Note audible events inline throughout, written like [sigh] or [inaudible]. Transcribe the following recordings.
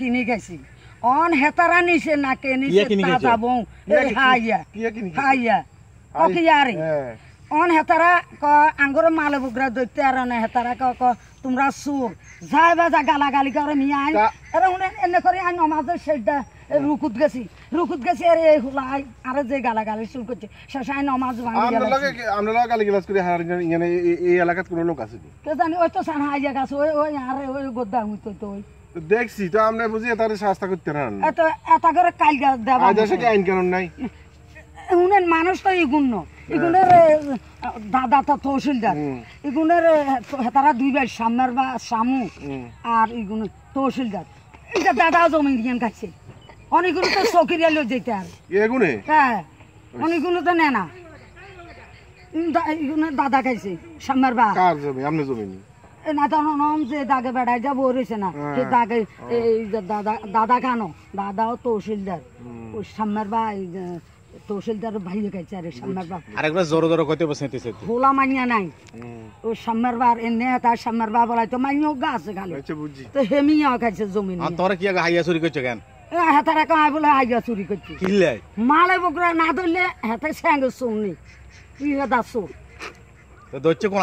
কিনি গেছি অন হেতারা নিছে না কে নিছে তা যাব অন হেতারা ক আঙ্গুর মালে বুগরা দৈত্য আর না হেতারা ক তোমরা সুর যাই বা যা গালা গালি করে নিয়ে আই আরে হুনে এনে করে আই নমাজ সেটা রুকুত গেছি রুকুত গেছি আরে এই হুলাই আরে যে গালা গালি সুর করছে শেষ আই নমাজ ভাঙি গেল আমরা লাগে আমরা লাগে গালি গ্লাস করে হারান ইনে এই এলাকাত কোন লোক আছে কে জানি ওই তো সান হাইয়া গাছ ওই ওই আরে ওই গোদ্দা হইতো তো ওই দেখছি তো আমরা বুঝি এটারে শাস্তা করতে না এত এত করে কাল দেব আজ এসে আইন কেন নাই উনার মানুষ তো ইগুণ ইগুণের হ্যাঁ। দাদা তো তহসিলদার ইগুণের তারা দুই ভাই সামনার বা সামু আর ইগুণ তহসিলদার এটা দাদা জমি দিয়ে কাছে অনেকগুলো তো চকিরিয়া লো যেতে আর এগুনে হ্যাঁ অনেকগুলো তো নেনা দাদা খাইছে সামনার বা কার জমি আপনি জমি নম যে দাগে বেড়ায় যা বলেছে না সে হ্যাঁ, দাগে হ্যাঁ। এই দাদা দাদা তহসিলদার ওই সামনের তহসিলদার ভাই গেছে আরে সামনের আরেকবার কইতে বসে হোলা মানিয়া নাই ও সামনের বার সামনের বা বলাই তো মানিও গাছ গালে তো হেমিয়া গেছে জমি না তোরা কি হাইয়া চুরি করছো কেন হেতারা হ্যাঁ, কামাই বলে হাইয়া চুরি করছি মালে বকরা না ধরলে হেতে স্যাঙ্গে শুননি কি হেতা শুন তো দচ্ছে কোন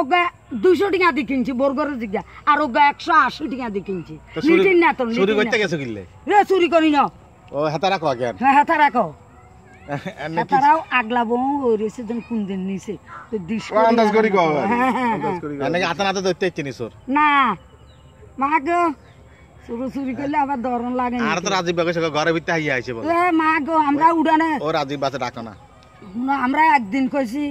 ওগা দুশো টাকা দিয়ে কিনছি বর্গরের আর একশো আশি টাকা দিয়ে কিনছি লিটিন না তো চুরি করতে গেছো কিনলে রে চুরি করি না ও হাতা রাখো আগে হ্যাঁ হাতা রাখো [laughs] তারাও আগলা বউ কোন দিন নিছে তো আন্দাজ করি আন্দাজ করি না মা গো চুরি চুরি করলে আবার দরন লাগে আর তো রাজীব বাগে ঘরে ভিতরে আইছে এ মা গো আমরা উড়ানে ও রাজীব আমরা একদিন কইছি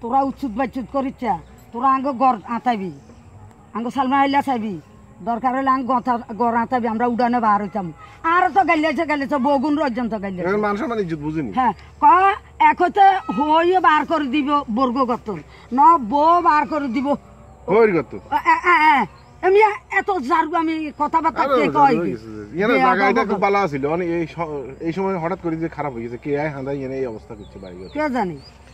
তোরা উচ্চুত বাচ্চুত করিছা তোরা আঙ্গ গড় আঁতাবি আঙ্গ সালমা আইলা চাইবি দরকার হলে আঙ্গ গড় আঁতাবি আমরা উড়ানে বার হইতাম আর তো গাইলেছে গাইলেছে বগুন রজন তো গাইলে হ্যাঁ ক এক হইতে বার করে দিব বর্গ গত ন ব বার করে দিব আমি এত জারগু আমি কথাবার্তা কে কই খুব ভালো ছিল মানে এই সময় হঠাৎ করে যে খারাপ হয়ে গেছে কে আই এই অবস্থা করছে কে জানি